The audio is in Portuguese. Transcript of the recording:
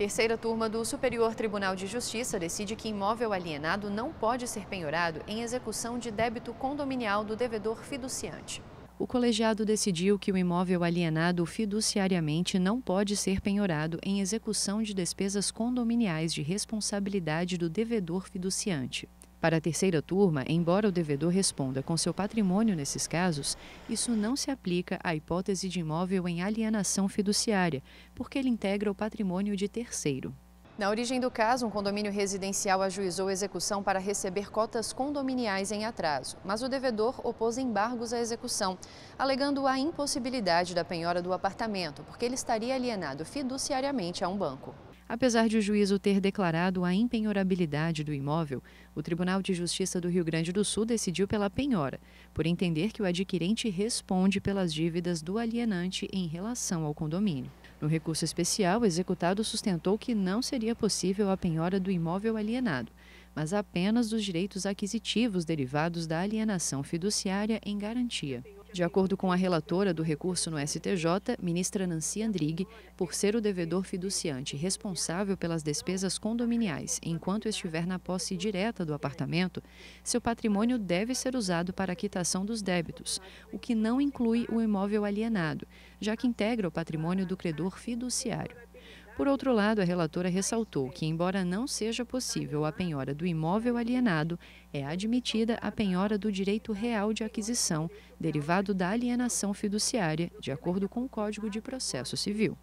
Terceira turma do Superior Tribunal de Justiça decide que imóvel alienado não pode ser penhorado em execução de débito condominial do devedor fiduciante. O colegiado decidiu que o imóvel alienado fiduciariamente não pode ser penhorado em execução de despesas condominiais de responsabilidade do devedor fiduciante. Para a terceira turma, embora o devedor responda com seu patrimônio nesses casos, isso não se aplica à hipótese de imóvel em alienação fiduciária, porque ele integra o patrimônio de terceiro. Na origem do caso, um condomínio residencial ajuizou execução para receber cotas condominiais em atraso, mas o devedor opôs embargos à execução, alegando a impossibilidade da penhora do apartamento, porque ele estaria alienado fiduciariamente a um banco. Apesar de o juízo ter declarado a impenhorabilidade do imóvel, o Tribunal de Justiça do Rio Grande do Sul decidiu pela penhora, por entender que o adquirente responde pelas dívidas do alienante em relação ao condomínio. No recurso especial, o executado sustentou que não seria possível a penhora do imóvel alienado, mas apenas dos direitos aquisitivos derivados da alienação fiduciária em garantia. De acordo com a relatora do recurso no STJ, ministra Nancy Andrighi, por ser o devedor fiduciante responsável pelas despesas condominiais enquanto estiver na posse direta do apartamento, seu patrimônio deve ser usado para a quitação dos débitos, o que não inclui o imóvel alienado, já que integra o patrimônio do credor fiduciário. Por outro lado, a relatora ressaltou que, embora não seja possível a penhora do imóvel alienado, é admitida a penhora do direito real de aquisição, derivado da alienação fiduciária, de acordo com o Código de Processo Civil.